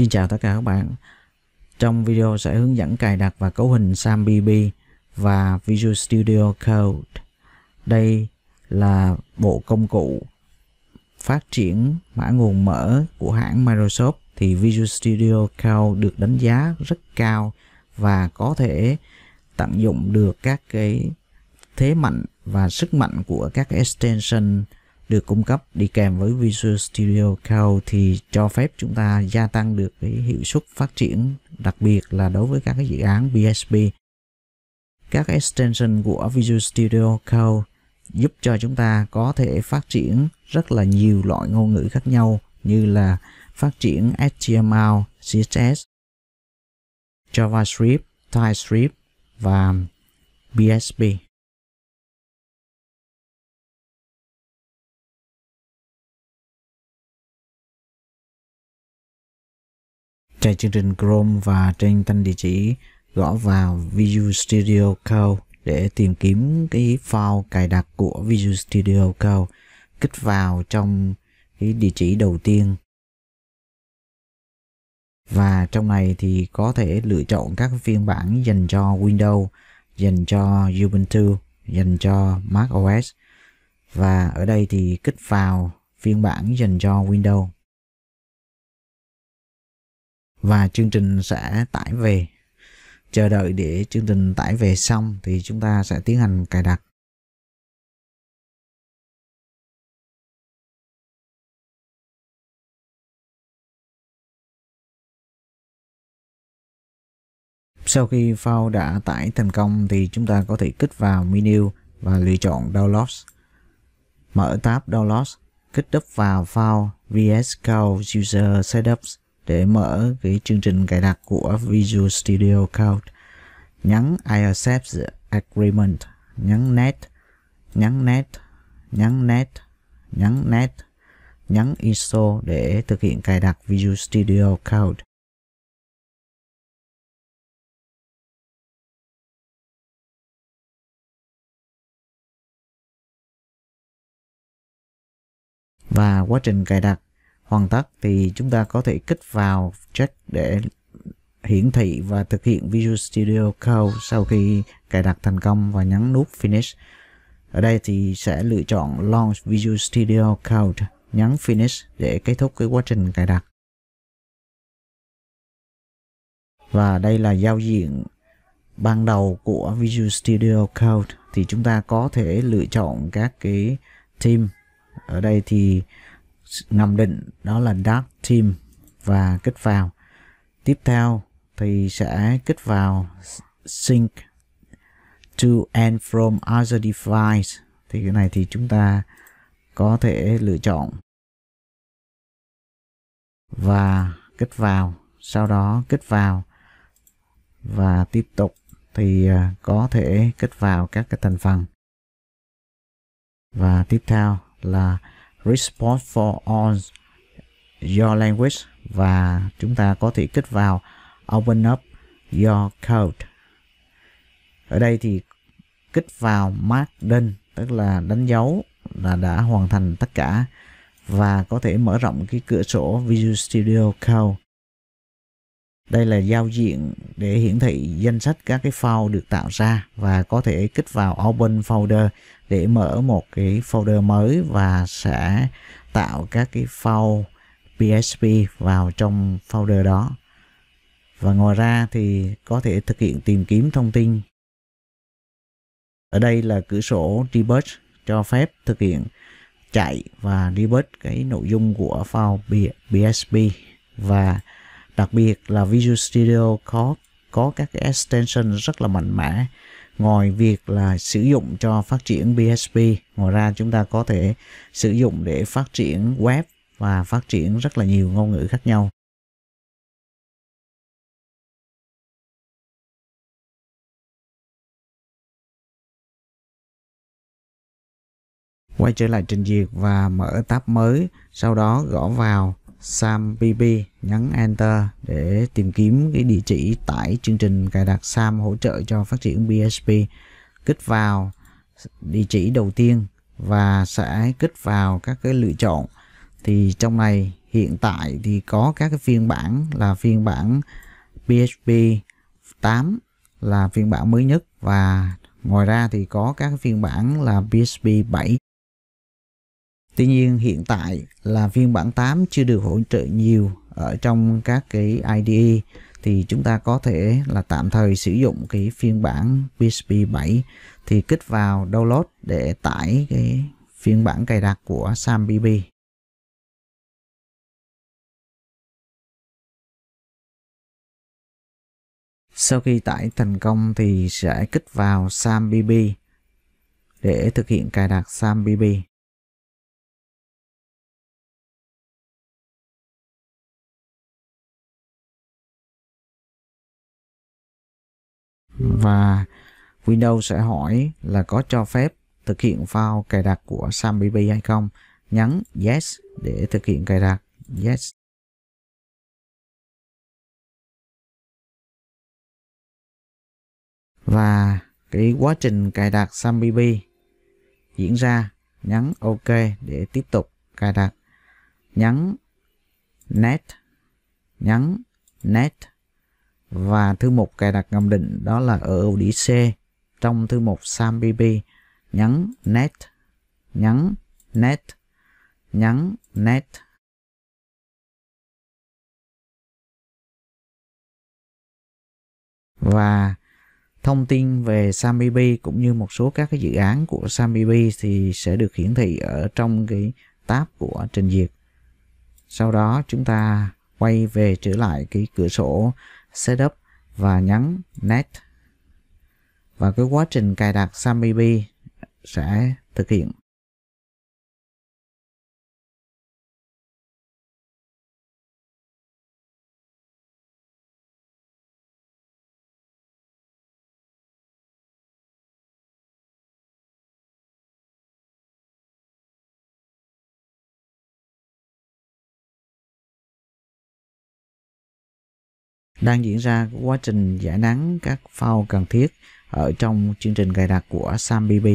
Xin chào tất cả các bạn. Trong video sẽ hướng dẫn cài đặt và cấu hình SamBB và Visual Studio Code. Đây là bộ công cụ phát triển mã nguồn mở của hãng Microsoft thì Visual Studio Code được đánh giá rất cao và có thể tận dụng được các cái thế mạnh và sức mạnh của các extension được cung cấp đi kèm với Visual Studio Code thì cho phép chúng ta gia tăng được cái hiệu suất phát triển đặc biệt là đối với các cái dự án PHP. Các extension của Visual Studio Code giúp cho chúng ta có thể phát triển rất là nhiều loại ngôn ngữ khác nhau như là phát triển HTML, CSS, JavaScript, TypeScript và PHP. chạy chương trình Chrome và trên thanh địa chỉ gõ vào Visual Studio Code để tìm kiếm cái file cài đặt của Visual Studio Code kích vào trong cái địa chỉ đầu tiên và trong này thì có thể lựa chọn các phiên bản dành cho Windows, dành cho Ubuntu, dành cho Mac OS và ở đây thì kích vào phiên bản dành cho Windows và chương trình sẽ tải về chờ đợi để chương trình tải về xong thì chúng ta sẽ tiến hành cài đặt Sau khi file đã tải thành công thì chúng ta có thể kích vào menu và lựa chọn Downloads. Mở tab Downloads, kích đúp vào file VS Code User Setups để mở cái chương trình cài đặt của Visual Studio Code nhấn I accept the agreement nhấn net nhấn net nhấn net nhấn net nhấn Install để thực hiện cài đặt Visual Studio Code và quá trình cài đặt hoàn tất thì chúng ta có thể kích vào check để hiển thị và thực hiện Visual Studio Code sau khi cài đặt thành công và nhấn nút Finish. Ở đây thì sẽ lựa chọn Launch Visual Studio Code, nhấn Finish để kết thúc cái quá trình cài đặt. Và đây là giao diện ban đầu của Visual Studio Code thì chúng ta có thể lựa chọn các cái team Ở đây thì ngầm định đó là Dark Team và kích vào. Tiếp theo thì sẽ kích vào Sync to and from other device. Thì cái này thì chúng ta có thể lựa chọn và kích vào sau đó kích vào và tiếp tục thì à, có thể kích vào các cái thành phần và tiếp theo là Response for All Your Language và chúng ta có thể kích vào Open up Your Code. Ở đây thì kích vào Mark Done tức là đánh dấu là đã hoàn thành tất cả và có thể mở rộng cái cửa sổ Visual Studio Code đây là giao diện để hiển thị danh sách các cái file được tạo ra và có thể kích vào Open Folder để mở một cái folder mới và sẽ tạo các cái file PSP vào trong folder đó. Và ngoài ra thì có thể thực hiện tìm kiếm thông tin. Ở đây là cửa sổ debug cho phép thực hiện chạy và debug cái nội dung của file PSP và đặc biệt là Visual Studio có có các extension rất là mạnh mẽ ngoài việc là sử dụng cho phát triển PHP ngoài ra chúng ta có thể sử dụng để phát triển web và phát triển rất là nhiều ngôn ngữ khác nhau quay trở lại trình duyệt và mở tab mới sau đó gõ vào sampp nhấn Enter để tìm kiếm cái địa chỉ tải chương trình cài đặt SAM hỗ trợ cho phát triển PHP kích vào địa chỉ đầu tiên và sẽ kích vào các cái lựa chọn thì trong này hiện tại thì có các cái phiên bản là phiên bản PHP 8 là phiên bản mới nhất và ngoài ra thì có các phiên bản là PHP 7 Tuy nhiên hiện tại là phiên bản 8 chưa được hỗ trợ nhiều ở trong các cái IDE thì chúng ta có thể là tạm thời sử dụng cái phiên bản PHP 7 thì kích vào download để tải cái phiên bản cài đặt của SamBB. Sau khi tải thành công thì sẽ kích vào SamBB để thực hiện cài đặt SamBB. và Windows sẽ hỏi là có cho phép thực hiện file cài đặt của SamBB hay không. Nhấn Yes để thực hiện cài đặt. Yes. Và cái quá trình cài đặt SamBB diễn ra. Nhấn OK để tiếp tục cài đặt. Nhấn Net. Nhấn Net và thư mục cài đặt ngầm định đó là ở Odyssey trong thư mục Sam nhấn net nhấn net nhấn net và thông tin về Sam cũng như một số các cái dự án của Sam thì sẽ được hiển thị ở trong cái tab của trình duyệt sau đó chúng ta quay về trở lại cái cửa sổ setup và nhấn next và cái quá trình cài đặt SAMBB sẽ thực hiện đang diễn ra quá trình giải nắng các phao cần thiết ở trong chương trình cài đặt của SamBB.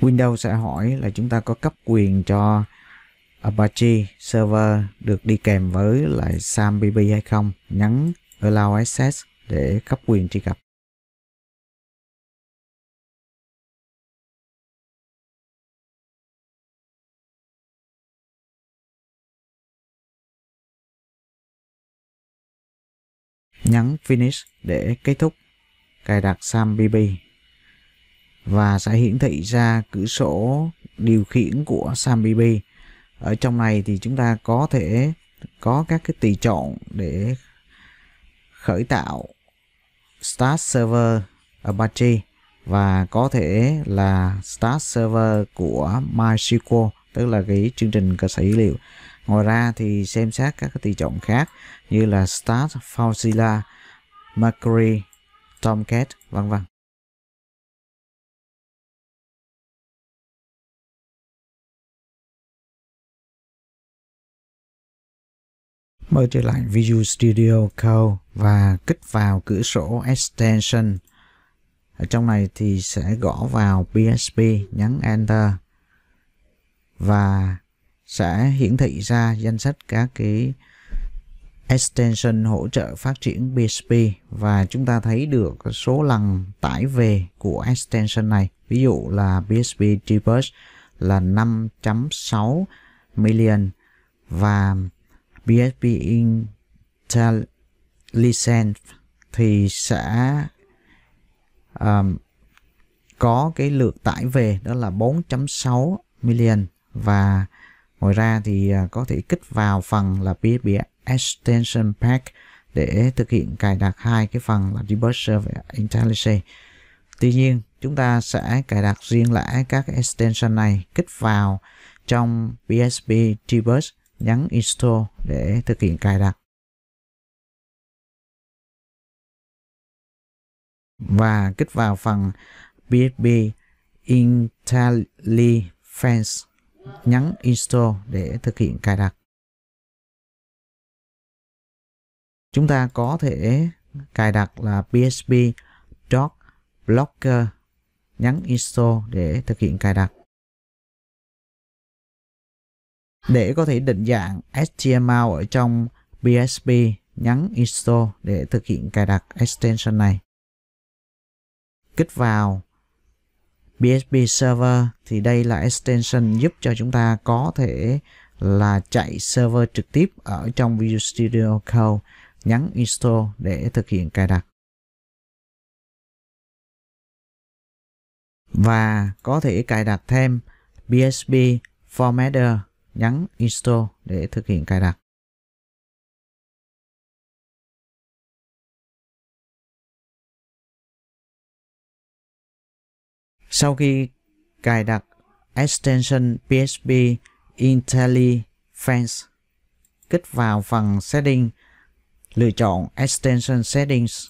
Windows sẽ hỏi là chúng ta có cấp quyền cho Apache server được đi kèm với lại SAMPP hay không. Nhấn Allow Access để cấp quyền truy cập. Nhấn Finish để kết thúc cài đặt SAMPP và sẽ hiển thị ra cửa sổ điều khiển của SAMPB. Ở trong này thì chúng ta có thể có các cái tùy chọn để khởi tạo Start Server Apache và có thể là Start Server của MySQL tức là cái chương trình cơ sở dữ liệu. Ngoài ra thì xem xét các cái tùy chọn khác như là Start Filezilla, Mercury, Tomcat vân vân. Mở trở lại Visual Studio Code và kích vào cửa sổ Extension. Ở trong này thì sẽ gõ vào PSP, nhấn Enter và sẽ hiển thị ra danh sách các cái extension hỗ trợ phát triển PHP và chúng ta thấy được số lần tải về của extension này. Ví dụ là PHP Debug là 5.6 million và BSP Intelligence thì sẽ um, có cái lượt tải về đó là 4.6 million và ngoài ra thì à, có thể kích vào phần là PHP Extension Pack để thực hiện cài đặt hai cái phần là Debugger và IntelliJ. Tuy nhiên chúng ta sẽ cài đặt riêng lẻ các extension này kích vào trong PHP Debug nhấn install để thực hiện cài đặt và kích vào phần PHP IntelliFence nhấn install để thực hiện cài đặt chúng ta có thể cài đặt là PHP Doc Blocker nhấn install để thực hiện cài đặt để có thể định dạng HTML ở trong PHP nhấn install để thực hiện cài đặt extension này. Kích vào PHP server thì đây là extension giúp cho chúng ta có thể là chạy server trực tiếp ở trong Visual Studio Code nhấn install để thực hiện cài đặt. Và có thể cài đặt thêm PHP Formatter nhắn install để thực hiện cài đặt. Sau khi cài đặt extension PHP IntelliFence, kích vào phần Setting, lựa chọn Extension Settings.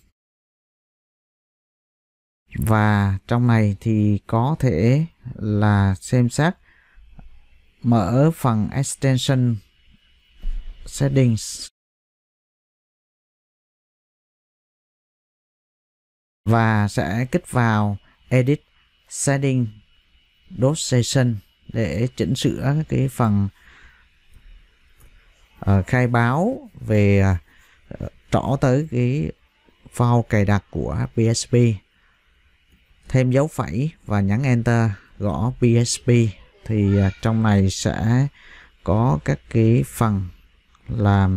Và trong này thì có thể là xem xét mở phần extension settings và sẽ kích vào edit setting dot session để chỉnh sửa cái phần uh, khai báo về uh, ờ, trỏ tới cái file cài đặt của PSP thêm dấu phẩy và nhấn enter gõ PSP thì à, trong này sẽ có các cái phần là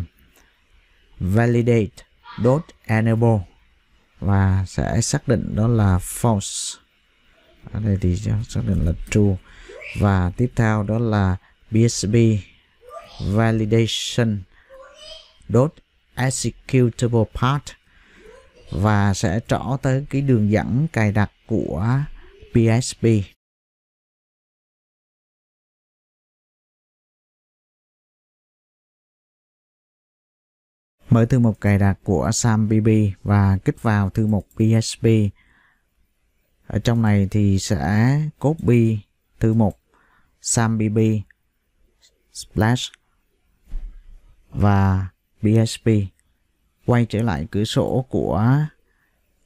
validate dot enable và sẽ xác định đó là false ở đây thì xác định là true và tiếp theo đó là bsb validation dot executable part và sẽ trỏ tới cái đường dẫn cài đặt của PSP Mở thư mục cài đặt của SAMPB và kích vào thư mục PSP Ở trong này thì sẽ copy thư mục SAMPB Splash và PSP Quay trở lại cửa sổ của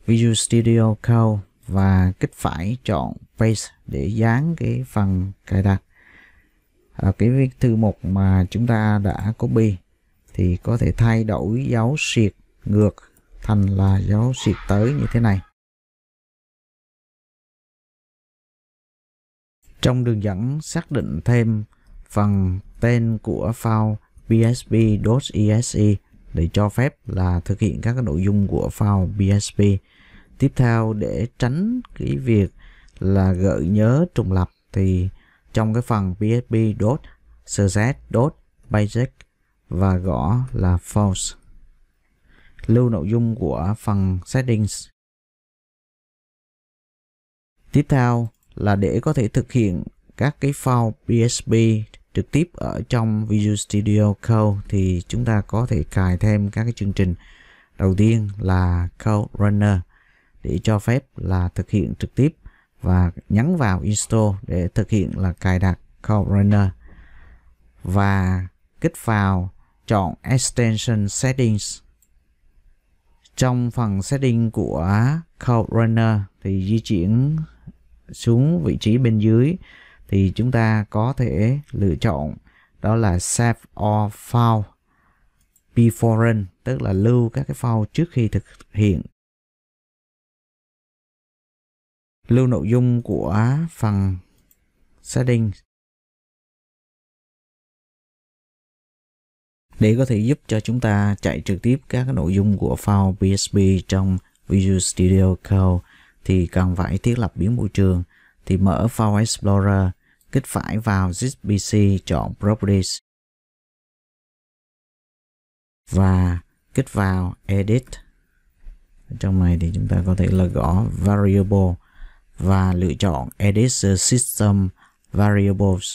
Visual Studio Code và kích phải chọn paste để dán cái phần cài đặt ở cái thư mục mà chúng ta đã copy thì có thể thay đổi dấu siệt ngược thành là dấu siệt tới như thế này. Trong đường dẫn xác định thêm phần tên của file bsp.exe để cho phép là thực hiện các nội dung của file bsp. Tiếp theo để tránh cái việc là gợi nhớ trùng lập thì trong cái phần bsp dot dot basic và gõ là false. Lưu nội dung của phần settings. Tiếp theo là để có thể thực hiện các cái file PHP trực tiếp ở trong Visual Studio Code thì chúng ta có thể cài thêm các cái chương trình. Đầu tiên là Code Runner để cho phép là thực hiện trực tiếp và nhấn vào install để thực hiện là cài đặt Code Runner và kích vào chọn Extension Settings. Trong phần Setting của Code Runner thì di chuyển xuống vị trí bên dưới thì chúng ta có thể lựa chọn đó là Save All File Before Run tức là lưu các cái file trước khi thực hiện lưu nội dung của phần setting để có thể giúp cho chúng ta chạy trực tiếp các nội dung của file PHP trong Visual Studio Code thì cần phải thiết lập biến môi trường thì mở File Explorer, kích phải vào ZBC chọn Properties và kích vào Edit. trong này thì chúng ta có thể là gõ Variable và lựa chọn Edit System Variables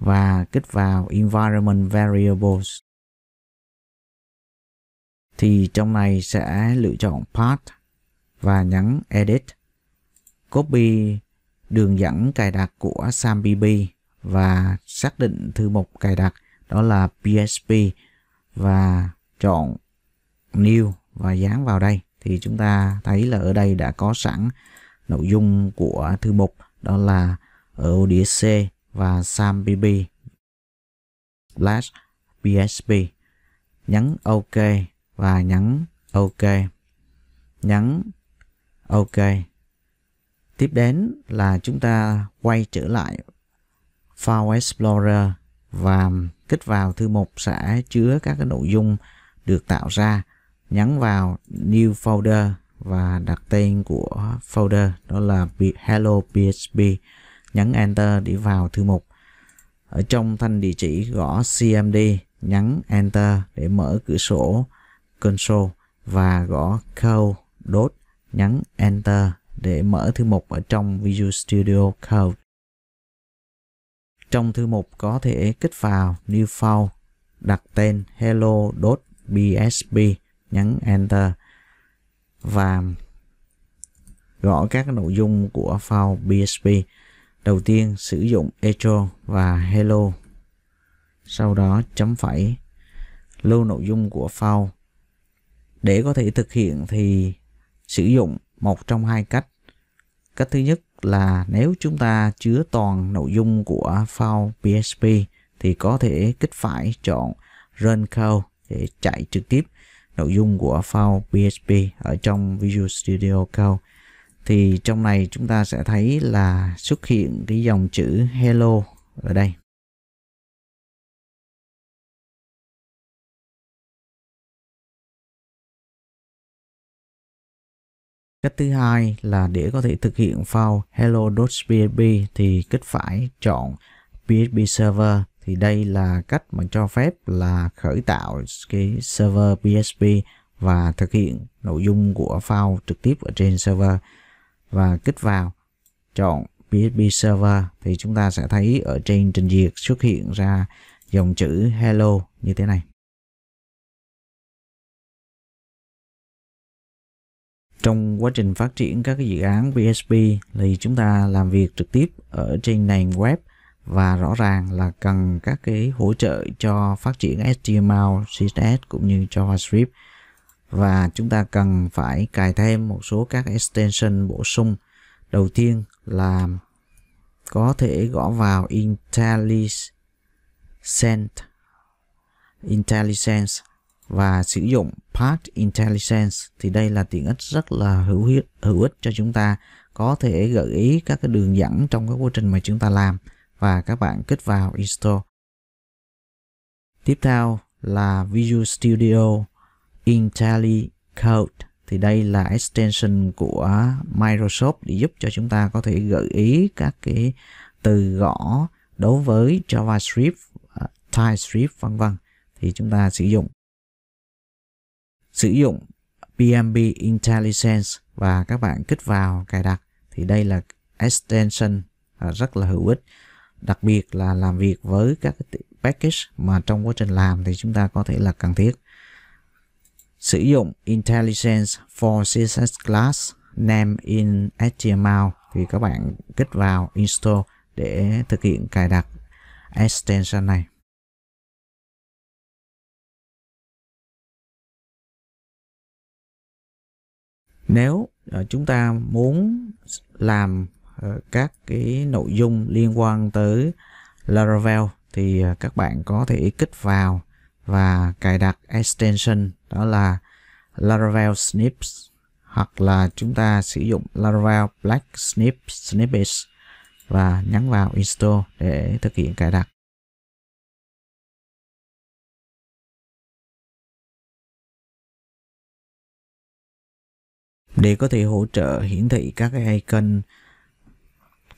và kích vào environment variables thì trong này sẽ lựa chọn path và nhấn edit copy đường dẫn cài đặt của SAMPB và xác định thư mục cài đặt đó là PSP và chọn new và dán vào đây thì chúng ta thấy là ở đây đã có sẵn nội dung của thư mục đó là ở ODSC và sambb BB slash PSP. Nhấn OK và nhấn OK. Nhấn OK. Tiếp đến là chúng ta quay trở lại File Explorer và kích vào thư mục sẽ chứa các cái nội dung được tạo ra. Nhấn vào New Folder và đặt tên của folder đó là Hello PHP nhấn Enter để vào thư mục. Ở trong thanh địa chỉ gõ CMD, nhấn Enter để mở cửa sổ console và gõ Code đốt, nhấn Enter để mở thư mục ở trong Visual Studio Code. Trong thư mục có thể kích vào New File, đặt tên hello.bsb, nhấn Enter và gõ các nội dung của file BSP. Đầu tiên sử dụng echo và hello. Sau đó chấm phẩy lưu nội dung của file. Để có thể thực hiện thì sử dụng một trong hai cách. Cách thứ nhất là nếu chúng ta chứa toàn nội dung của file psp thì có thể kích phải chọn Run Code để chạy trực tiếp nội dung của file psp ở trong Visual Studio Code thì trong này chúng ta sẽ thấy là xuất hiện cái dòng chữ hello ở đây Cách thứ hai là để có thể thực hiện file hello.php thì kích phải chọn PHP server thì đây là cách mà cho phép là khởi tạo cái server PHP và thực hiện nội dung của file trực tiếp ở trên server và kích vào chọn PHP server thì chúng ta sẽ thấy ở trên trình duyệt xuất hiện ra dòng chữ hello như thế này. Trong quá trình phát triển các dự án PHP thì chúng ta làm việc trực tiếp ở trên nền web và rõ ràng là cần các cái hỗ trợ cho phát triển HTML, CSS cũng như JavaScript và chúng ta cần phải cài thêm một số các extension bổ sung đầu tiên là có thể gõ vào IntelliSense IntelliSense và sử dụng Part IntelliSense thì đây là tiện ích rất là hữu ích, hữu ích cho chúng ta có thể gợi ý các cái đường dẫn trong cái quá trình mà chúng ta làm và các bạn kích vào install. Tiếp theo là Visual Studio IntelliCode thì đây là extension của Microsoft để giúp cho chúng ta có thể gợi ý các cái từ gõ đối với JavaScript, à, TypeScript vân vân thì chúng ta sử dụng sử dụng PMB IntelliSense và các bạn kích vào cài đặt thì đây là extension à, rất là hữu ích đặc biệt là làm việc với các package mà trong quá trình làm thì chúng ta có thể là cần thiết Sử dụng Intelligence for CSS class name in HTML thì các bạn kích vào install để thực hiện cài đặt extension này. Nếu ờ, chúng ta muốn làm ờ, các cái nội dung liên quan tới Laravel thì ờ, các bạn có thể kích vào và cài đặt extension đó là Laravel Snips hoặc là chúng ta sử dụng Laravel Black Snip Snippets và nhấn vào Install để thực hiện cài đặt. Để có thể hỗ trợ hiển thị các cái icon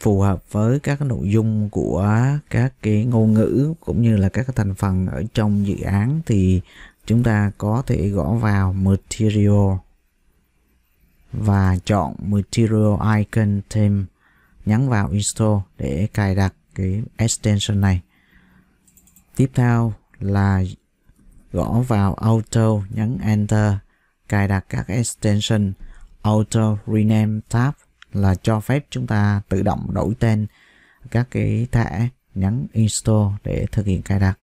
phù hợp với các nội dung của các cái ngôn ngữ cũng như là các cái thành phần ở trong dự án thì chúng ta có thể gõ vào material và chọn material icon thêm nhấn vào install để cài đặt cái extension này tiếp theo là gõ vào auto nhấn enter cài đặt các extension auto rename tab là cho phép chúng ta tự động đổi tên các cái thẻ nhấn install để thực hiện cài đặt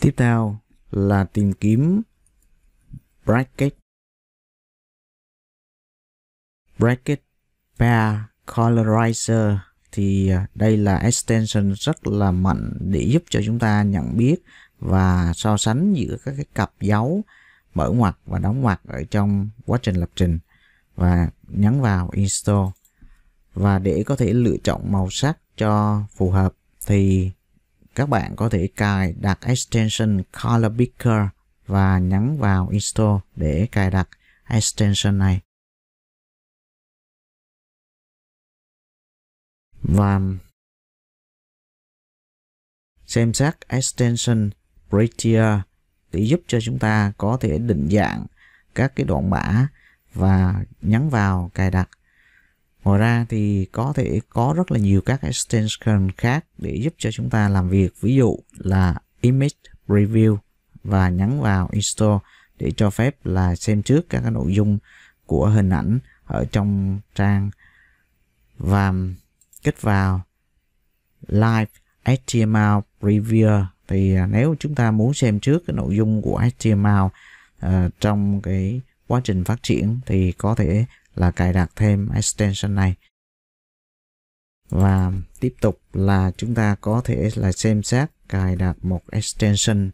tiếp theo là tìm kiếm bracket bracket pair colorizer thì à, đây là extension rất là mạnh để giúp cho chúng ta nhận biết và so sánh giữa các cái cặp dấu mở ngoặc và đóng ngoặc ở trong quá trình lập trình và nhấn vào install và để có thể lựa chọn màu sắc cho phù hợp thì các bạn có thể cài đặt extension color picker và nhấn vào install để cài đặt extension này và xem xét extension Prettier để giúp cho chúng ta có thể định dạng các cái đoạn mã và nhấn vào cài đặt. Ngoài ra thì có thể có rất là nhiều các extension khác để giúp cho chúng ta làm việc. Ví dụ là Image Preview và nhấn vào Install để cho phép là xem trước các cái nội dung của hình ảnh ở trong trang và kích vào Live HTML Preview thì à, nếu chúng ta muốn xem trước cái nội dung của HTML uh, à, trong cái quá trình phát triển thì có thể là cài đặt thêm extension này và tiếp tục là chúng ta có thể là xem xét cài đặt một extension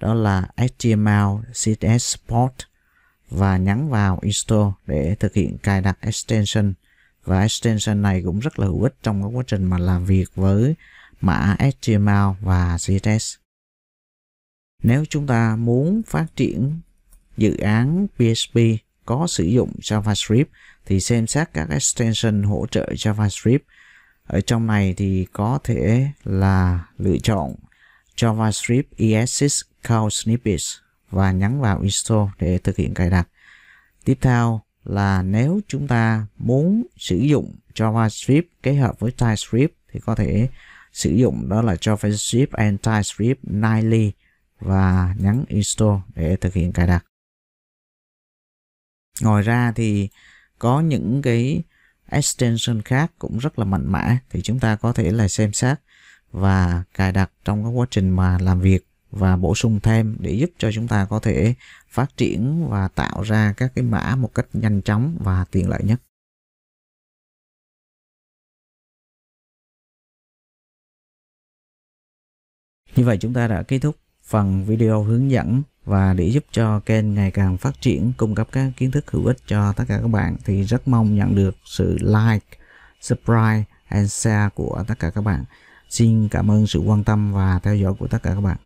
đó là HTML CSS Support và nhấn vào install để thực hiện cài đặt extension và extension này cũng rất là hữu ích trong cái quá trình mà làm việc với mã HTML và css Nếu chúng ta muốn phát triển dự án PHP có sử dụng JavaScript thì xem xét các extension hỗ trợ JavaScript. Ở trong này thì có thể là lựa chọn JavaScript ES6 call Snippets và nhấn vào Install để thực hiện cài đặt. Tiếp theo là nếu chúng ta muốn sử dụng JavaScript kết hợp với TypeScript thì có thể sử dụng đó là cho phép anti AntiScript Nightly và nhấn install để thực hiện cài đặt. Ngoài ra thì có những cái extension khác cũng rất là mạnh mẽ thì chúng ta có thể là xem xét và cài đặt trong các quá trình mà làm việc và bổ sung thêm để giúp cho chúng ta có thể phát triển và tạo ra các cái mã một cách nhanh chóng và tiện lợi nhất. Như vậy chúng ta đã kết thúc phần video hướng dẫn và để giúp cho kênh ngày càng phát triển cung cấp các kiến thức hữu ích cho tất cả các bạn thì rất mong nhận được sự like, subscribe and share của tất cả các bạn. Xin cảm ơn sự quan tâm và theo dõi của tất cả các bạn.